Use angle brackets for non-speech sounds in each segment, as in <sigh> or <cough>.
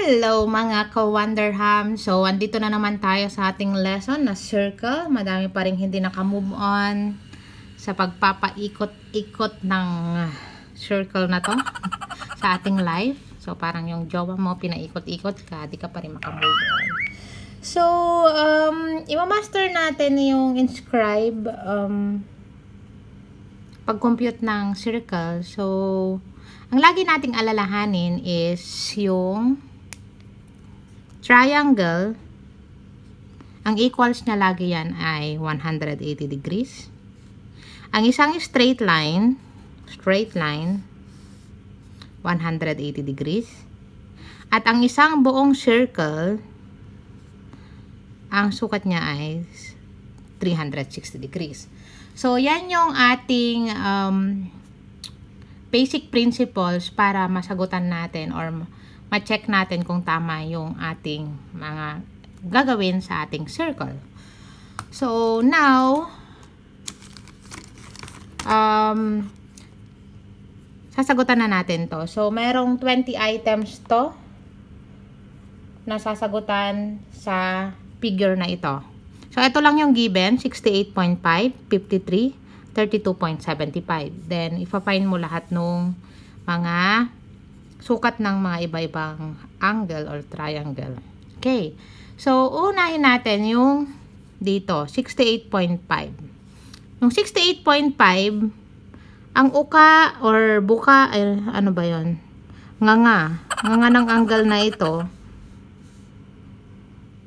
Hello mga ka-Wonderham! So, andito na naman tayo sa ating lesson na circle. Madami pa rin hindi naka-move on sa pagpapaikot-ikot ng circle na to <laughs> sa ating life. So, parang yung jowa mo, pinaikot-ikot ka, di ka pa rin maka-move on. So, um, imamaster natin yung inscribe um, pag-compute ng circle. So, ang lagi nating alalahanin is yung triangle, ang equals niya lagi yan ay 180 degrees. Ang isang straight line, straight line, 180 degrees. At ang isang buong circle, ang sukat niya ay 360 degrees. So, yan yung ating um, basic principles para masagutan natin or ma-check natin kung tama yung ating mga gagawin sa ating circle. So, now, um, sasagutan na natin to. So, merong 20 items to na sasagutan sa figure na ito. So, ito lang yung given, 68.5, 53, 32.75. Then, ipafind mo lahat nung mga sukat ng mga iba-ibang angle or triangle. Okay. So, unahin natin yung dito, 68.5. Yung 68.5, ang uka or buka, ay, ano ba yon Nganga. Nganga ng angle na ito.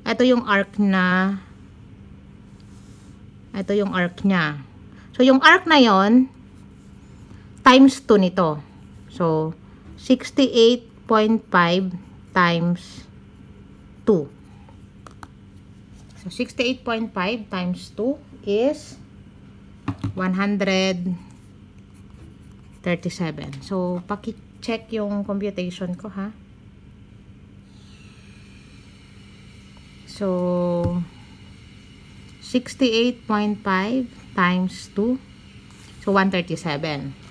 Ito yung arc na ito yung arc niya. So, yung arc na yon times 2 nito. So, 68.5 times 2. So, 68.5 times 2 is 137. So, paki-check yung computation ko, ha? So, 68.5 times 2. So, 137.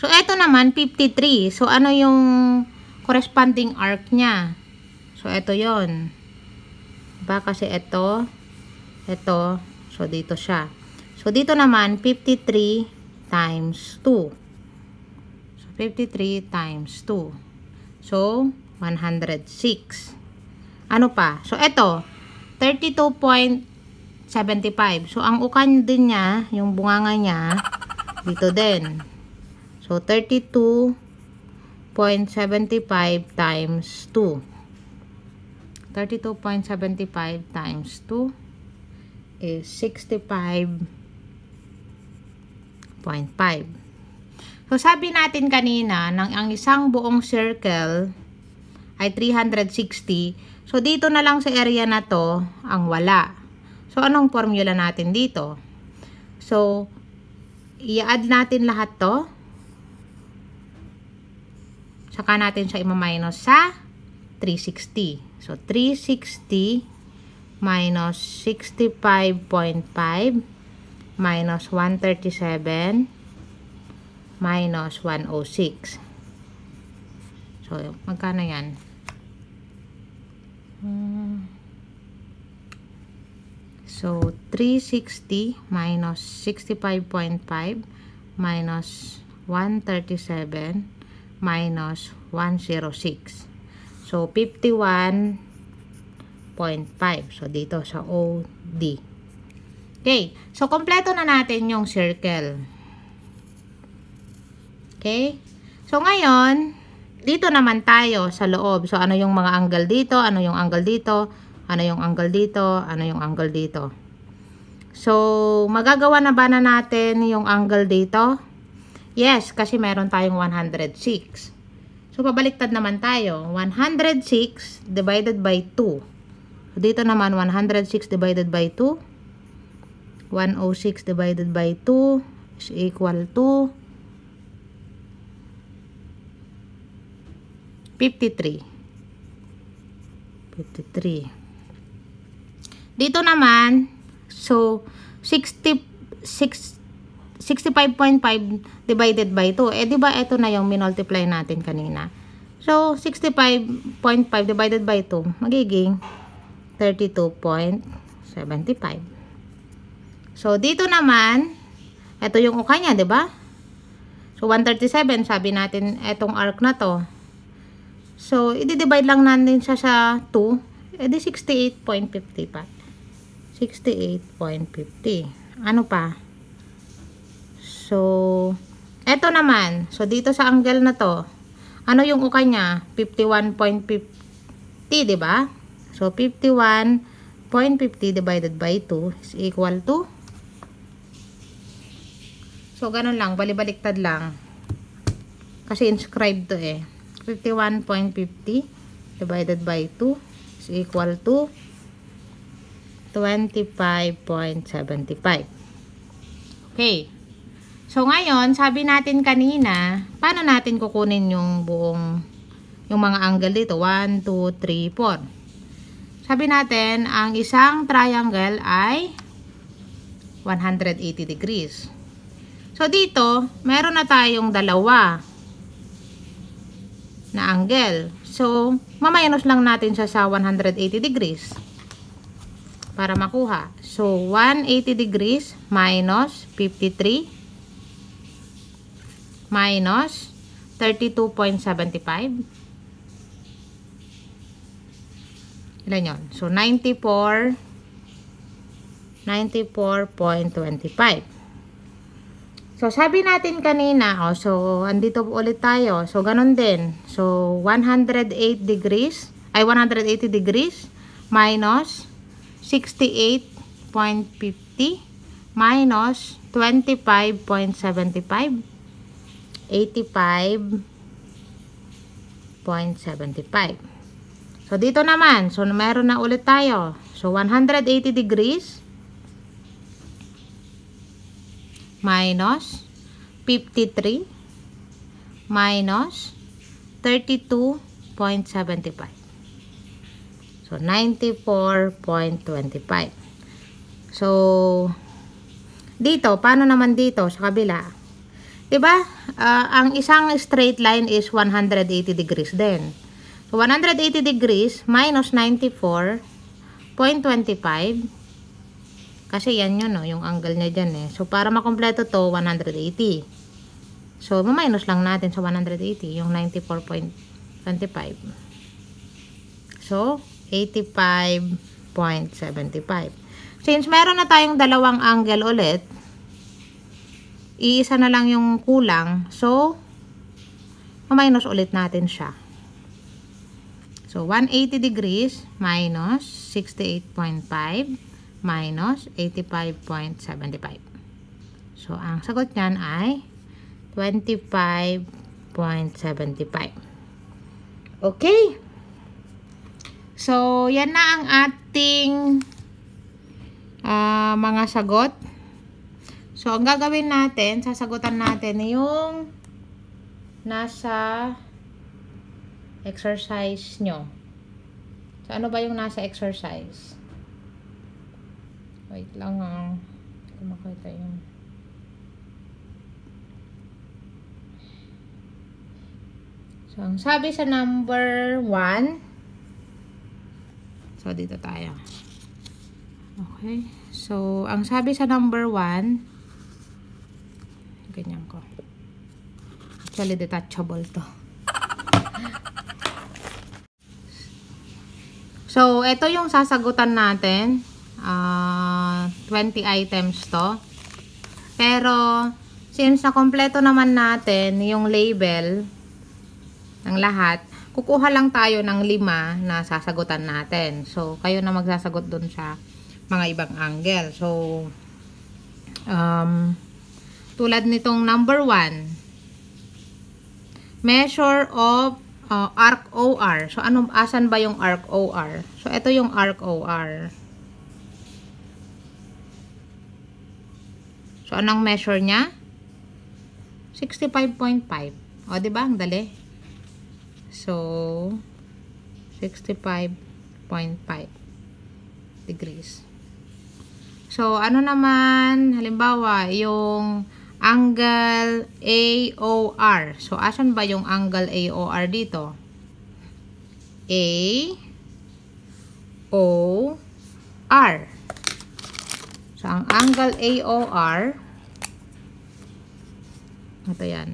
So, ito naman, 53. So, ano yung corresponding arc niya? So, ito yon ba Kasi ito, ito, so dito siya. So, dito naman, 53 times 2. So, 53 times 2. So, 106. Ano pa? So, ito, 32.75. So, ang ukan din niya, yung bunganga niya, dito din. So, 32.75 times 2. 32.75 times 2 is 65.5. So, sabi natin kanina, nang ang isang buong circle ay 360. So, dito na lang sa area na to ang wala. So, anong formula natin dito? So, i-add natin lahat to Saka natin siya ima-minus sa 360. So, 360 minus 65.5 minus 137 minus 106. So, magkano yan? Hmm. So, 360 minus 65.5 minus 137 minus 106. So, 51.5. So, dito sa OD. Okay. So, kompleto na natin yung circle. Okay. So, ngayon, dito naman tayo sa loob. So, ano yung mga angle dito? Ano yung angle dito? Ano yung angle dito? Ano yung angle dito? So, magagawa na ba na natin yung angle dito? Yes, kasi meron tayong 106. So, pabaliktad naman tayo. 106 divided by 2. So, dito naman, 106 divided by 2. 106 divided by 2 is equal to 53. 53. Dito naman, so, 60, 60 65.5 divided by 2. Eh, di ba ito na yung minultiply natin kanina. So, 65.5 divided by 2, magiging 32.75. So, dito naman, ito yung uka niya, di ba? So, 137, sabi natin, etong arc na to. So, i-divide lang natin siya sa 2. Edi 68.50 pa. 68.50. Ano pa? So, eto naman. So, dito sa angle na to, ano yung uka niya? 51.50, di ba? So, 51.50 divided by 2 is equal to So, ganun lang. Balibaliktad lang. Kasi inscribed to eh. 51.50 divided by 2 is equal to 25.75. Okay. So, ngayon, sabi natin kanina, paano natin kukunin yung buong, yung mga angle dito? 1, 2, 3, 4. Sabi natin, ang isang triangle ay 180 degrees. So, dito, meron na tayong dalawa na angle. So, maminus lang natin siya sa 180 degrees para makuha. So, 180 degrees minus 53 minus 32.75. Ilan yun? So, 94, 94.25. So, sabi natin kanina, oh, so, andito ulit tayo. So, ganun din. So, 108 degrees, ay 180 degrees minus 68.50 minus 25.75 85.75. So, dito naman. So, meron na ulit tayo. So, 180 degrees minus 53 minus 32.75. So, 94.25. So, dito, paano naman dito sa kabila? Diba? Uh, ang isang straight line is 180 degrees din. So, 180 degrees minus 94.25. Kasi yan yun, no? yung angle niya diyan eh. So, para makompleto to, 180. So, mo-minus lang natin sa 180, yung 94.25. So, 85.75. Since meron na tayong dalawang angle ulit, iisa na lang yung kulang. So, minus ulit natin siya. So, 180 degrees minus 68.5 minus 85.75. So, ang sagot niyan ay 25.75. Okay. So, yan na ang ating uh, mga sagot. So, ang gagawin natin, sasagutan natin yung nasa exercise nyo. So, ano ba yung nasa exercise? Wait lang ha. Ah. Kumakita yung... So, ang sabi sa number 1, so, dito tayo. Okay. So, ang sabi sa number 1, Ganyan ko. Actually, detachable to. So, ito yung sasagutan natin. Uh, ah, 20 items to. Pero, since nakompleto naman natin yung label ng lahat, kukuha lang tayo ng lima na sasagutan natin. So, kayo na magsasagot dun sa mga ibang angle. So, um, tulad nitong number 1. Measure of uh, arc OR. So, ano, asan ba yung arc OR? So, ito yung arc OR. So, anong measure niya? 65.5. O, di ba? Ang dali. So, 65.5 degrees. So, ano naman, halimbawa, yung angle AOR. So, asan ba yung angle AOR dito? A O R. So, ang angle AOR ito yan.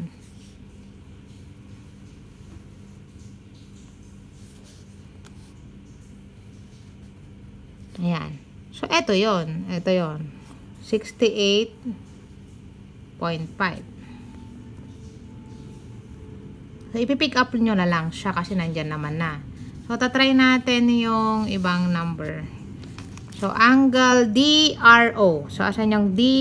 Ayan. So, ito yon Ito yon 68 0.5 So, ipipick up nyo na lang siya kasi nandyan naman na. So, tatry natin yung ibang number. So, angle DRO. So, asan yung DRO?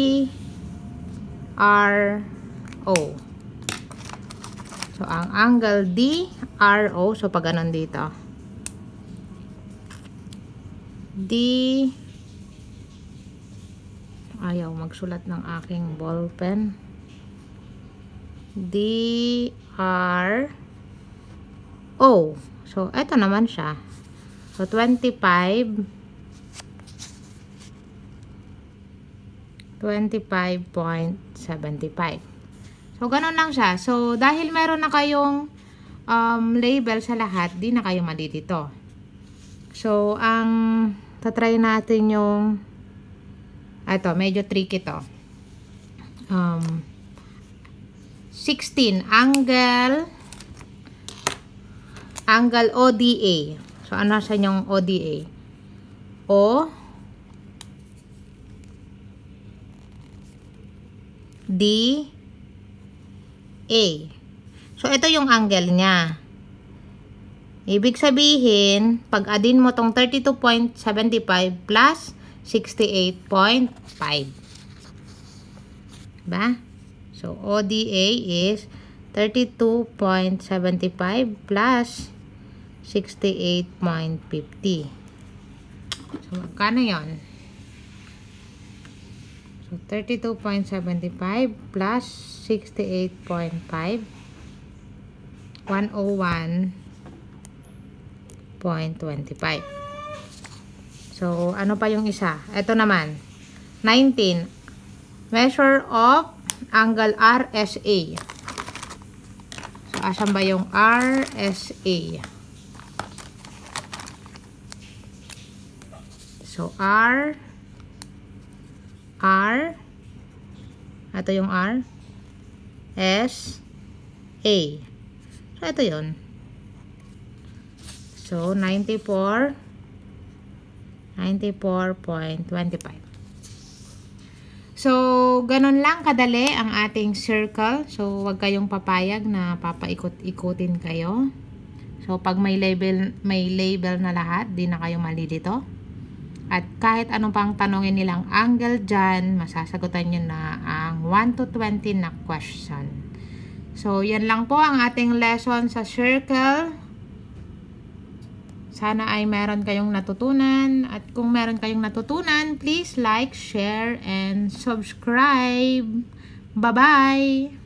So, ang angle DRO. So, pag ganun dito. DRO ayaw magsulat ng aking ballpen D R O so eto naman siya so 25 25.75 so ganun lang siya so dahil meron na kayong um, label sa lahat di na kayo malilito so ang tatry natin yung ito, medyo tricky to. Um, 16, angle, angle ODA. So, ano sa inyong ODA? O, D, A. So, ito yung angle niya. Ibig sabihin, pag adin mo tong 32.75 plus 68.5. ba? Diba? So, ODA is 32.75 plus 68.50. So, magkano yon? So, 32.75 plus 68.5 101.25. So, ano pa yung isa? Ito naman. 19. Measure of angle RSA. So, asan ba yung RSA? So, R R ito yung R S A. So, ito yun. So, 94 94.25. So, ganun lang kadali ang ating circle. So, wag kayong papayag na papaikot-ikutin kayo. So, pag may label, may label na lahat, di na kayo malilito. At kahit anong pang tanongin nilang angle dyan, masasagutan nyo na ang 1 to 20 na question. So, yan lang po ang ating lesson sa circle. Sana ay meron kayong natutunan. At kung meron kayong natutunan, please like, share, and subscribe. Bye-bye!